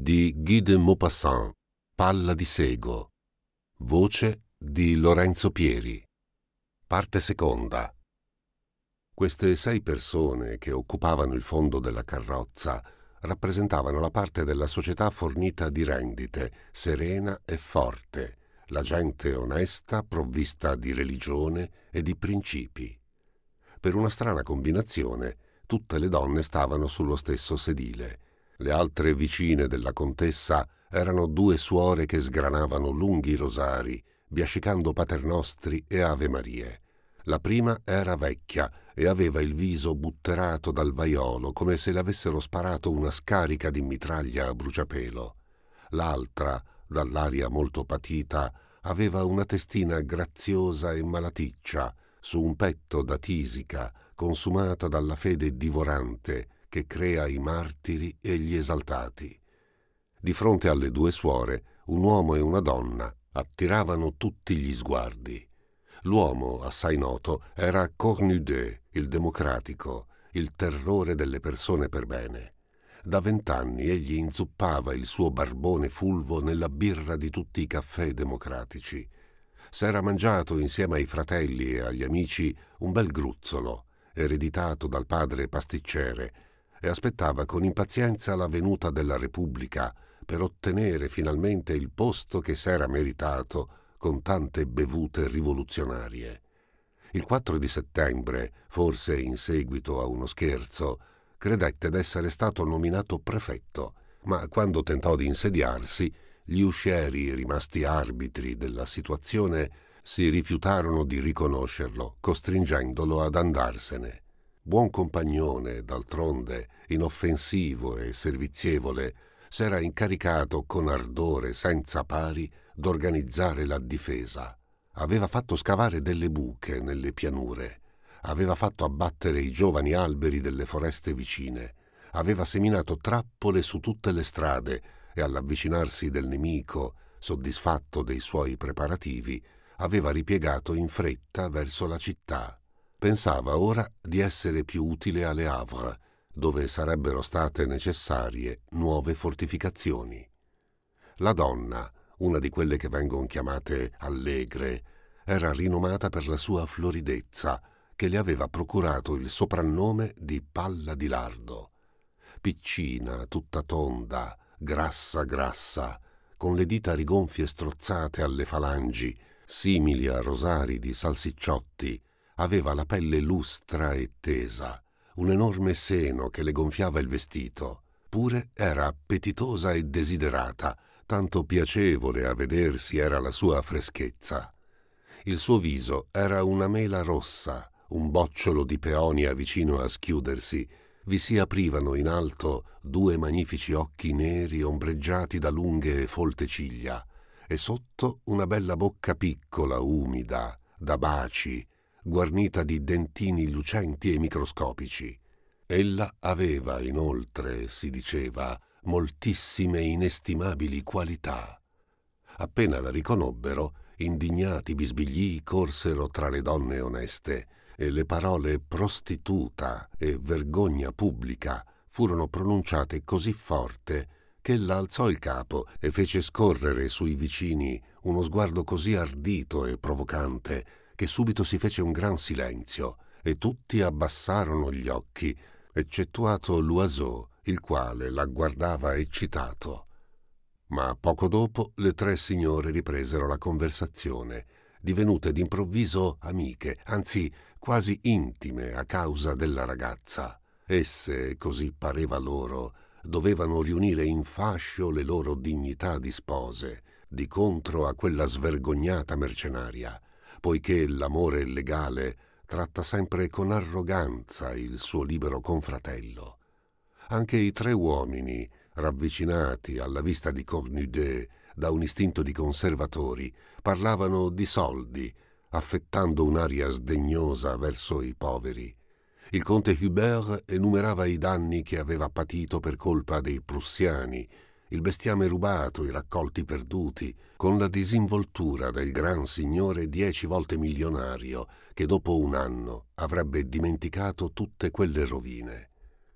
di Guy de Maupassant, Palla di Sego, voce di Lorenzo Pieri. Parte seconda. Queste sei persone che occupavano il fondo della carrozza rappresentavano la parte della società fornita di rendite, serena e forte, la gente onesta provvista di religione e di principi. Per una strana combinazione, tutte le donne stavano sullo stesso sedile, le altre vicine della contessa erano due suore che sgranavano lunghi rosari, biascicando paternostri e ave marie. La prima era vecchia e aveva il viso butterato dal vaiolo come se le avessero sparato una scarica di mitraglia a bruciapelo. L'altra, dall'aria molto patita, aveva una testina graziosa e malaticcia, su un petto da tisica, consumata dalla fede divorante, che crea i martiri e gli esaltati. Di fronte alle due suore, un uomo e una donna attiravano tutti gli sguardi. L'uomo, assai noto, era Cornudet, il democratico, il terrore delle persone per bene. Da vent'anni egli inzuppava il suo barbone fulvo nella birra di tutti i caffè democratici. S'era mangiato insieme ai fratelli e agli amici un bel gruzzolo, ereditato dal padre pasticcere, e aspettava con impazienza la venuta della Repubblica per ottenere finalmente il posto che s'era meritato con tante bevute rivoluzionarie. Il 4 di settembre, forse in seguito a uno scherzo, credette d'essere stato nominato prefetto, ma quando tentò di insediarsi, gli uscieri, rimasti arbitri della situazione, si rifiutarono di riconoscerlo, costringendolo ad andarsene. Buon compagnone, d'altronde, inoffensivo e servizievole, s'era incaricato con ardore senza pari d'organizzare la difesa. Aveva fatto scavare delle buche nelle pianure, aveva fatto abbattere i giovani alberi delle foreste vicine, aveva seminato trappole su tutte le strade e all'avvicinarsi del nemico, soddisfatto dei suoi preparativi, aveva ripiegato in fretta verso la città pensava ora di essere più utile alle Havre, dove sarebbero state necessarie nuove fortificazioni. La donna, una di quelle che vengono chiamate allegre, era rinomata per la sua floridezza, che le aveva procurato il soprannome di palla di lardo. Piccina, tutta tonda, grassa grassa, con le dita rigonfie strozzate alle falangi, simili a rosari di salsicciotti, Aveva la pelle lustra e tesa, un enorme seno che le gonfiava il vestito. Pure era appetitosa e desiderata, tanto piacevole a vedersi era la sua freschezza. Il suo viso era una mela rossa, un bocciolo di peonia vicino a schiudersi. Vi si aprivano in alto due magnifici occhi neri ombreggiati da lunghe e folte ciglia, e sotto una bella bocca piccola, umida, da baci, guarnita di dentini lucenti e microscopici. Ella aveva inoltre, si diceva, moltissime inestimabili qualità. Appena la riconobbero, indignati bisbiglii corsero tra le donne oneste e le parole prostituta e vergogna pubblica furono pronunciate così forte che ella alzò il capo e fece scorrere sui vicini uno sguardo così ardito e provocante che subito si fece un gran silenzio e tutti abbassarono gli occhi, eccettuato Loiseau, il quale la guardava eccitato. Ma poco dopo le tre signore ripresero la conversazione, divenute d'improvviso amiche, anzi quasi intime a causa della ragazza. Esse, così pareva loro, dovevano riunire in fascio le loro dignità di spose, di contro a quella svergognata mercenaria, poiché l'amore legale tratta sempre con arroganza il suo libero confratello. Anche i tre uomini, ravvicinati alla vista di Cornudet da un istinto di conservatori, parlavano di soldi, affettando un'aria sdegnosa verso i poveri. Il conte Hubert enumerava i danni che aveva patito per colpa dei prussiani, il bestiame rubato, i raccolti perduti, con la disinvoltura del gran signore dieci volte milionario che dopo un anno avrebbe dimenticato tutte quelle rovine.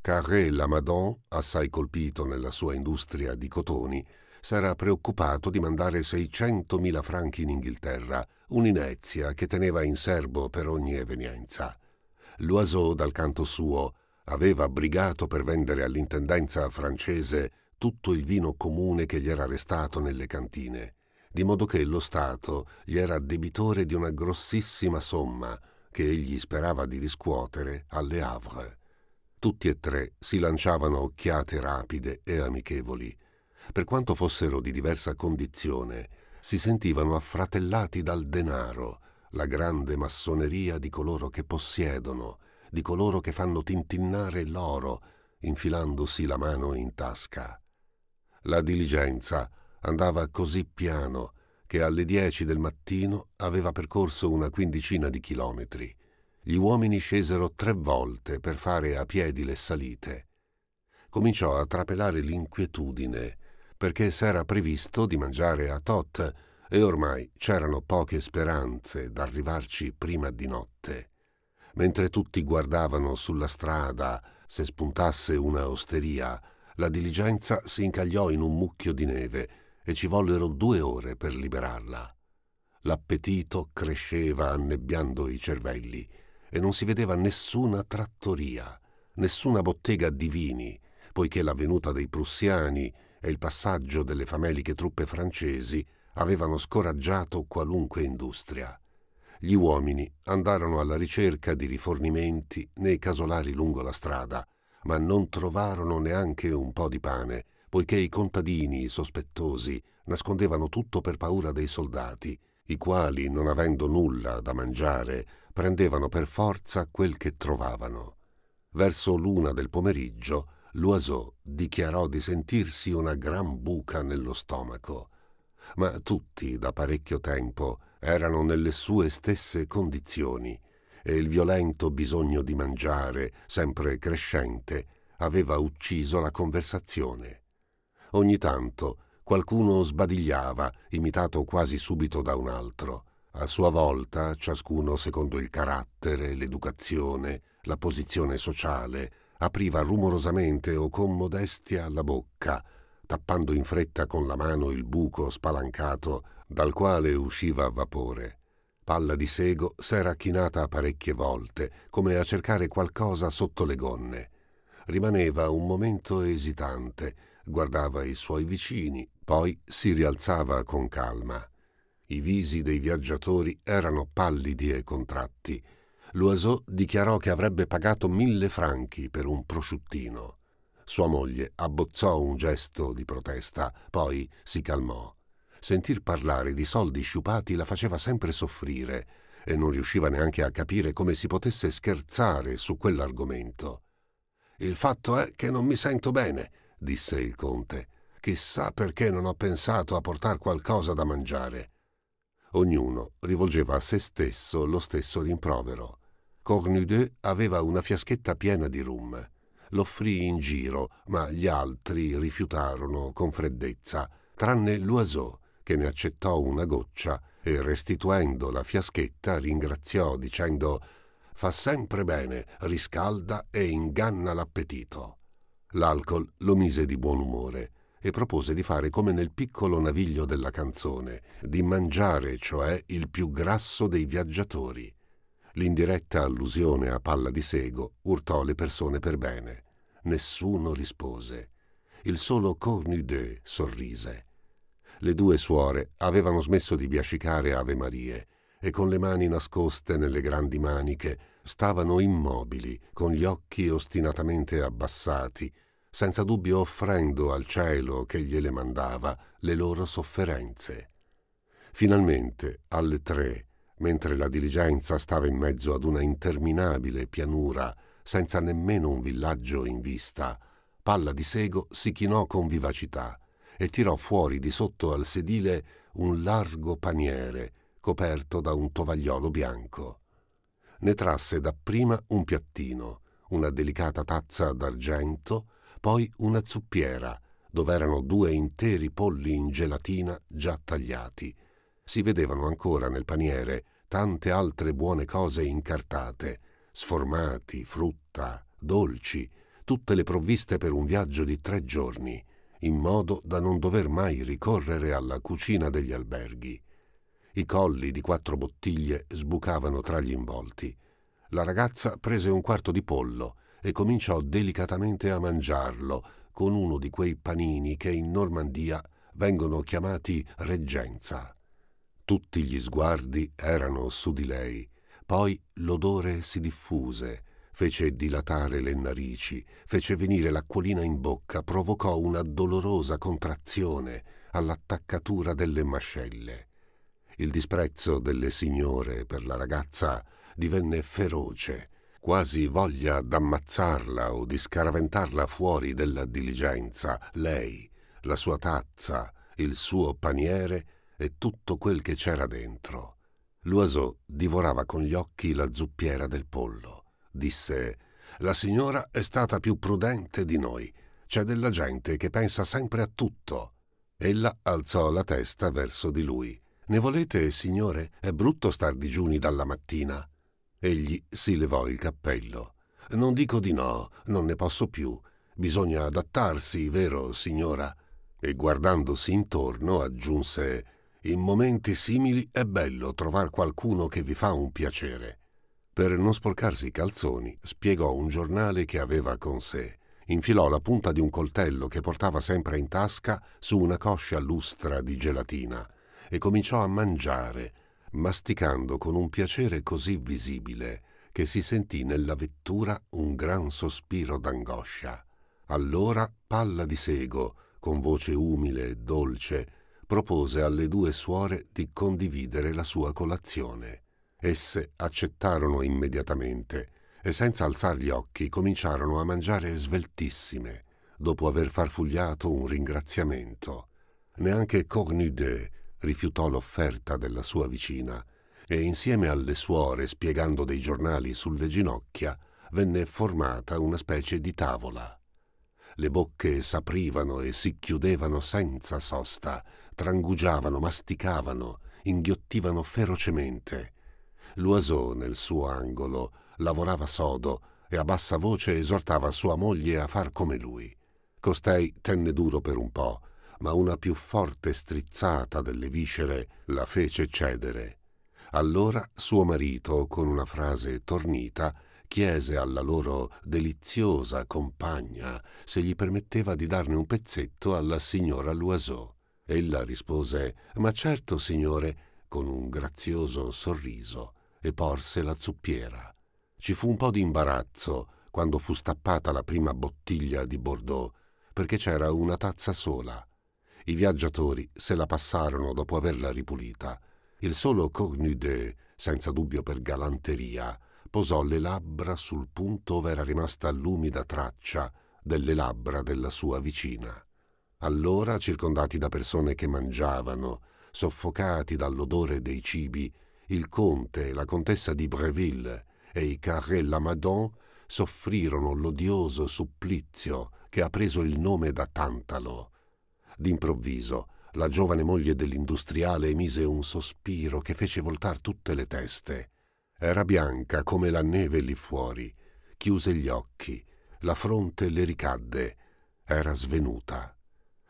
Carré Lamadon, assai colpito nella sua industria di cotoni, s'era preoccupato di mandare 600.000 franchi in Inghilterra, un'inezia che teneva in serbo per ogni evenienza. Loiseau, dal canto suo, aveva brigato per vendere all'intendenza francese tutto il vino comune che gli era restato nelle cantine, di modo che lo Stato gli era debitore di una grossissima somma che egli sperava di riscuotere alle Havre. Tutti e tre si lanciavano occhiate rapide e amichevoli. Per quanto fossero di diversa condizione, si sentivano affratellati dal denaro, la grande massoneria di coloro che possiedono, di coloro che fanno tintinnare l'oro, infilandosi la mano in tasca. La diligenza andava così piano che alle dieci del mattino aveva percorso una quindicina di chilometri. Gli uomini scesero tre volte per fare a piedi le salite. Cominciò a trapelare l'inquietudine, perché s'era previsto di mangiare a tot e ormai c'erano poche speranze d'arrivarci prima di notte. Mentre tutti guardavano sulla strada se spuntasse una osteria, la diligenza si incagliò in un mucchio di neve e ci vollero due ore per liberarla. L'appetito cresceva annebbiando i cervelli e non si vedeva nessuna trattoria, nessuna bottega di vini, poiché la venuta dei prussiani e il passaggio delle fameliche truppe francesi avevano scoraggiato qualunque industria. Gli uomini andarono alla ricerca di rifornimenti nei casolari lungo la strada, ma non trovarono neanche un po' di pane, poiché i contadini sospettosi nascondevano tutto per paura dei soldati, i quali, non avendo nulla da mangiare, prendevano per forza quel che trovavano. Verso l'una del pomeriggio, Loiseau dichiarò di sentirsi una gran buca nello stomaco, ma tutti da parecchio tempo erano nelle sue stesse condizioni e il violento bisogno di mangiare, sempre crescente, aveva ucciso la conversazione. Ogni tanto qualcuno sbadigliava, imitato quasi subito da un altro. A sua volta, ciascuno secondo il carattere, l'educazione, la posizione sociale, apriva rumorosamente o con modestia la bocca, tappando in fretta con la mano il buco spalancato dal quale usciva vapore. Palla di Sego s'era chinata parecchie volte, come a cercare qualcosa sotto le gonne. Rimaneva un momento esitante, guardava i suoi vicini, poi si rialzava con calma. I visi dei viaggiatori erano pallidi e contratti. Loiseau dichiarò che avrebbe pagato mille franchi per un prosciuttino. Sua moglie abbozzò un gesto di protesta, poi si calmò sentir parlare di soldi sciupati la faceva sempre soffrire e non riusciva neanche a capire come si potesse scherzare su quell'argomento. Il fatto è che non mi sento bene, disse il conte. Chissà perché non ho pensato a portar qualcosa da mangiare. Ognuno rivolgeva a se stesso lo stesso rimprovero. Cornudet aveva una fiaschetta piena di rum. L'offrì in giro, ma gli altri rifiutarono con freddezza, tranne Loiseau, che ne accettò una goccia e restituendo la fiaschetta ringraziò dicendo Fa sempre bene, riscalda e inganna l'appetito. L'alcol lo mise di buon umore e propose di fare come nel piccolo naviglio della canzone, di mangiare, cioè, il più grasso dei viaggiatori. L'indiretta allusione a palla di sego urtò le persone per bene. Nessuno rispose. Il solo Cornudet sorrise le due suore avevano smesso di biascicare Ave Marie e con le mani nascoste nelle grandi maniche stavano immobili, con gli occhi ostinatamente abbassati, senza dubbio offrendo al cielo che gliele mandava le loro sofferenze. Finalmente, alle tre, mentre la diligenza stava in mezzo ad una interminabile pianura, senza nemmeno un villaggio in vista, Palla di Sego si chinò con vivacità e tirò fuori di sotto al sedile un largo paniere coperto da un tovagliolo bianco. Ne trasse dapprima un piattino, una delicata tazza d'argento, poi una zuppiera, dove erano due interi polli in gelatina già tagliati. Si vedevano ancora nel paniere tante altre buone cose incartate, sformati, frutta, dolci, tutte le provviste per un viaggio di tre giorni in modo da non dover mai ricorrere alla cucina degli alberghi. I colli di quattro bottiglie sbucavano tra gli involti. La ragazza prese un quarto di pollo e cominciò delicatamente a mangiarlo con uno di quei panini che in Normandia vengono chiamati reggenza. Tutti gli sguardi erano su di lei, poi l'odore si diffuse fece dilatare le narici, fece venire l'acquolina in bocca, provocò una dolorosa contrazione all'attaccatura delle mascelle. Il disprezzo delle signore per la ragazza divenne feroce, quasi voglia d'ammazzarla o di scaraventarla fuori della diligenza, lei, la sua tazza, il suo paniere e tutto quel che c'era dentro. Loiseau divorava con gli occhi la zuppiera del pollo disse, la signora è stata più prudente di noi. C'è della gente che pensa sempre a tutto. Ella alzò la testa verso di lui. Ne volete, signore? È brutto star digiuni dalla mattina. Egli si levò il cappello. Non dico di no, non ne posso più. Bisogna adattarsi, vero, signora? E guardandosi intorno aggiunse In momenti simili è bello trovar qualcuno che vi fa un piacere. Per non sporcarsi i calzoni, spiegò un giornale che aveva con sé. Infilò la punta di un coltello che portava sempre in tasca su una coscia lustra di gelatina e cominciò a mangiare, masticando con un piacere così visibile che si sentì nella vettura un gran sospiro d'angoscia. Allora Palla di Sego, con voce umile e dolce, propose alle due suore di condividere la sua colazione. Esse accettarono immediatamente e senza alzar gli occhi cominciarono a mangiare sveltissime, dopo aver farfugliato un ringraziamento. Neanche Cornudet rifiutò l'offerta della sua vicina e insieme alle suore, spiegando dei giornali sulle ginocchia, venne formata una specie di tavola. Le bocche s'aprivano e si chiudevano senza sosta, trangugiavano, masticavano, inghiottivano ferocemente Loiseau nel suo angolo lavorava sodo e a bassa voce esortava sua moglie a far come lui. Costei tenne duro per un po', ma una più forte strizzata delle viscere la fece cedere. Allora suo marito, con una frase tornita, chiese alla loro deliziosa compagna se gli permetteva di darne un pezzetto alla signora Loiseau. Ella rispose Ma certo, signore, con un grazioso sorriso e porse la zuppiera. Ci fu un po' di imbarazzo quando fu stappata la prima bottiglia di Bordeaux, perché c'era una tazza sola. I viaggiatori se la passarono dopo averla ripulita. Il solo Cornudet, senza dubbio per galanteria, posò le labbra sul punto dove era rimasta l'umida traccia delle labbra della sua vicina. Allora, circondati da persone che mangiavano, soffocati dall'odore dei cibi, il conte e la contessa di Breville e i Carré Lamadon soffrirono l'odioso supplizio che ha preso il nome da Tantalo. D'improvviso, la giovane moglie dell'industriale emise un sospiro che fece voltar tutte le teste. Era bianca come la neve lì fuori. Chiuse gli occhi, la fronte le ricadde. Era svenuta.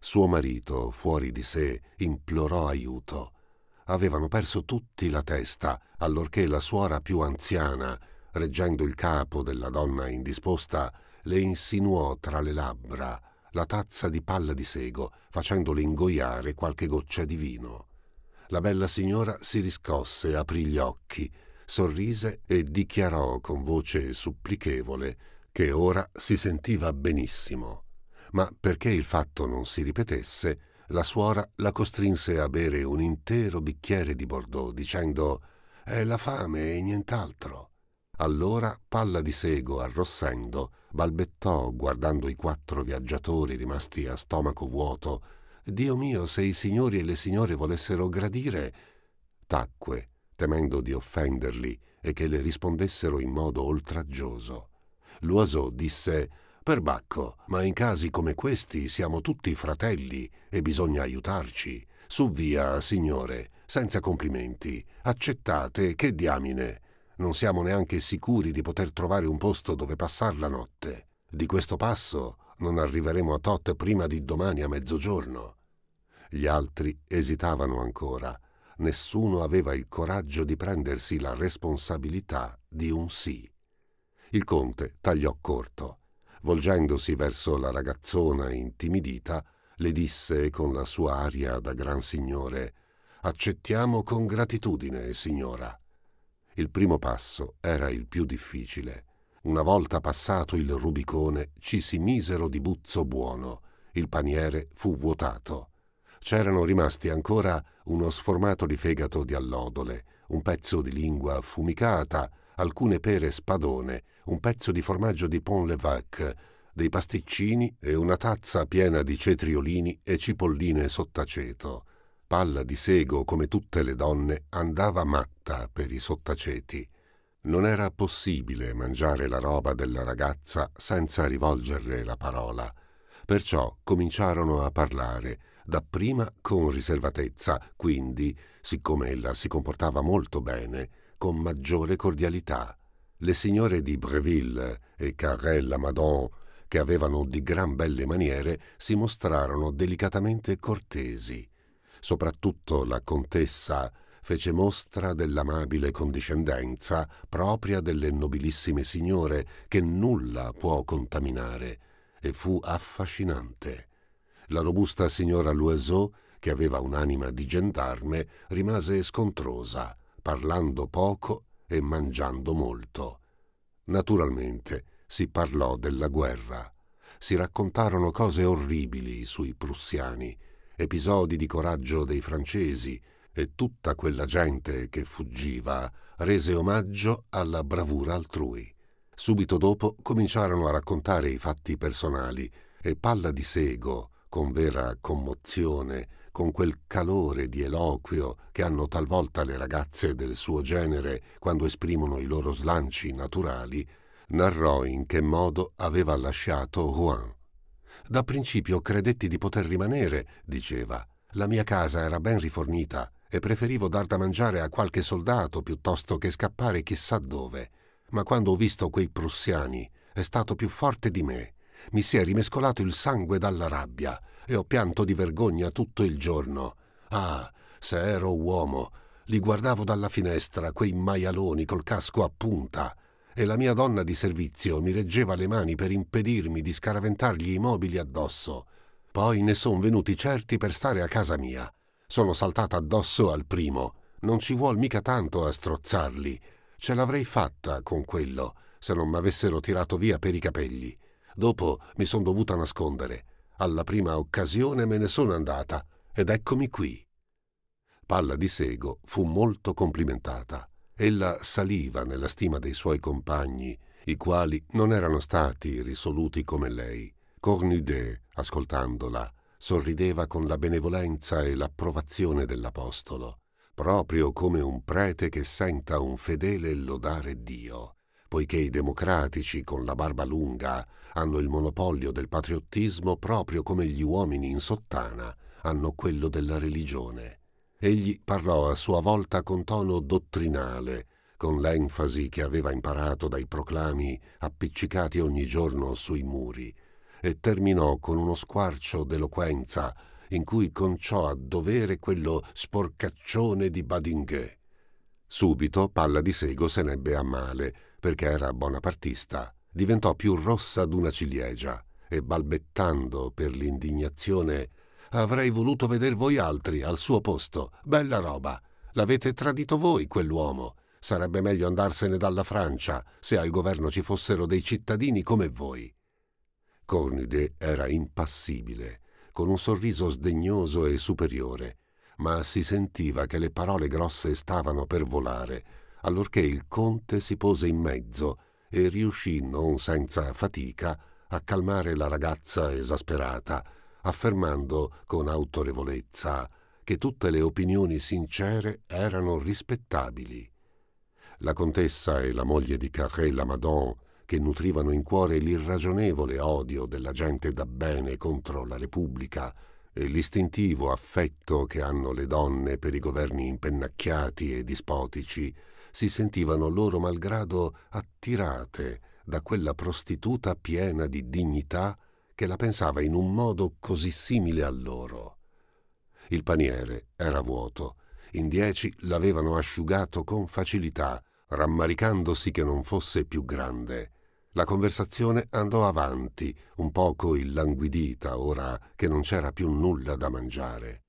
Suo marito, fuori di sé, implorò aiuto avevano perso tutti la testa allorché la suora più anziana, reggendo il capo della donna indisposta, le insinuò tra le labbra la tazza di palla di sego, facendole ingoiare qualche goccia di vino. La bella signora si riscosse, aprì gli occhi, sorrise e dichiarò con voce supplichevole che ora si sentiva benissimo. Ma perché il fatto non si ripetesse, la suora la costrinse a bere un intero bicchiere di Bordeaux, dicendo «È la fame e nient'altro». Allora Palla di Sego, arrossendo, balbettò, guardando i quattro viaggiatori rimasti a stomaco vuoto, «Dio mio, se i signori e le signore volessero gradire...» Tacque, temendo di offenderli e che le rispondessero in modo oltraggioso. Loiseau disse Perbacco, ma in casi come questi siamo tutti fratelli e bisogna aiutarci. Su via, signore, senza complimenti. Accettate, che diamine. Non siamo neanche sicuri di poter trovare un posto dove passare la notte. Di questo passo non arriveremo a Tot prima di domani a mezzogiorno. Gli altri esitavano ancora. Nessuno aveva il coraggio di prendersi la responsabilità di un sì. Il conte tagliò corto volgendosi verso la ragazzona intimidita, le disse con la sua aria da gran signore Accettiamo con gratitudine, signora. Il primo passo era il più difficile. Una volta passato il Rubicone ci si misero di buzzo buono. Il paniere fu vuotato. C'erano rimasti ancora uno sformato di fegato di allodole, un pezzo di lingua affumicata, alcune pere spadone, un pezzo di formaggio di Pont-l'Évêque, le dei pasticcini e una tazza piena di cetriolini e cipolline sottaceto. Palla di sego, come tutte le donne, andava matta per i sottaceti. Non era possibile mangiare la roba della ragazza senza rivolgerle la parola. Perciò cominciarono a parlare, dapprima con riservatezza, quindi, siccome ella si comportava molto bene, con maggiore cordialità. Le signore di Breville e Carrella Madon, che avevano di gran belle maniere, si mostrarono delicatamente cortesi. Soprattutto la contessa fece mostra dell'amabile condiscendenza propria delle nobilissime signore che nulla può contaminare, e fu affascinante. La robusta signora Loiseau, che aveva un'anima di gendarme, rimase scontrosa parlando poco e mangiando molto. Naturalmente si parlò della guerra. Si raccontarono cose orribili sui prussiani, episodi di coraggio dei francesi e tutta quella gente che fuggiva rese omaggio alla bravura altrui. Subito dopo cominciarono a raccontare i fatti personali e Palla di Sego, con vera commozione, con quel calore di eloquio che hanno talvolta le ragazze del suo genere quando esprimono i loro slanci naturali, narrò in che modo aveva lasciato Rouen. Da principio credetti di poter rimanere, diceva. La mia casa era ben rifornita e preferivo dar da mangiare a qualche soldato piuttosto che scappare chissà dove. Ma quando ho visto quei prussiani è stato più forte di me mi si è rimescolato il sangue dalla rabbia e ho pianto di vergogna tutto il giorno. Ah, se ero uomo, li guardavo dalla finestra, quei maialoni col casco a punta, e la mia donna di servizio mi reggeva le mani per impedirmi di scaraventargli i mobili addosso. Poi ne son venuti certi per stare a casa mia. Sono saltata addosso al primo. Non ci vuol mica tanto a strozzarli. Ce l'avrei fatta con quello, se non m'avessero tirato via per i capelli. Dopo mi sono dovuta nascondere. Alla prima occasione me ne sono andata ed eccomi qui. Palla di Sego fu molto complimentata. Ella saliva nella stima dei suoi compagni, i quali non erano stati risoluti come lei. Cornudet, ascoltandola, sorrideva con la benevolenza e l'approvazione dell'Apostolo, proprio come un prete che senta un fedele lodare Dio poiché i democratici con la barba lunga hanno il monopolio del patriottismo proprio come gli uomini in sottana hanno quello della religione. Egli parlò a sua volta con tono dottrinale, con l'enfasi che aveva imparato dai proclami appiccicati ogni giorno sui muri, e terminò con uno squarcio d'eloquenza in cui conciò a dovere quello sporcaccione di Badinghè. Subito Palla di Sego se n'ebbe a male, perché era bonapartista, diventò più rossa d'una ciliegia e balbettando per l'indignazione avrei voluto veder voi altri al suo posto. Bella roba. L'avete tradito voi quell'uomo. Sarebbe meglio andarsene dalla Francia se al governo ci fossero dei cittadini come voi. Cornide era impassibile, con un sorriso sdegnoso e superiore, ma si sentiva che le parole grosse stavano per volare allorché il conte si pose in mezzo e riuscì non senza fatica a calmare la ragazza esasperata, affermando con autorevolezza che tutte le opinioni sincere erano rispettabili. La contessa e la moglie di Carré Lamadon, che nutrivano in cuore l'irragionevole odio della gente da bene contro la Repubblica e l'istintivo affetto che hanno le donne per i governi impennacchiati e dispotici, si sentivano loro malgrado attirate da quella prostituta piena di dignità che la pensava in un modo così simile a loro. Il paniere era vuoto, in dieci l'avevano asciugato con facilità, rammaricandosi che non fosse più grande. La conversazione andò avanti, un poco illanguidita ora che non c'era più nulla da mangiare.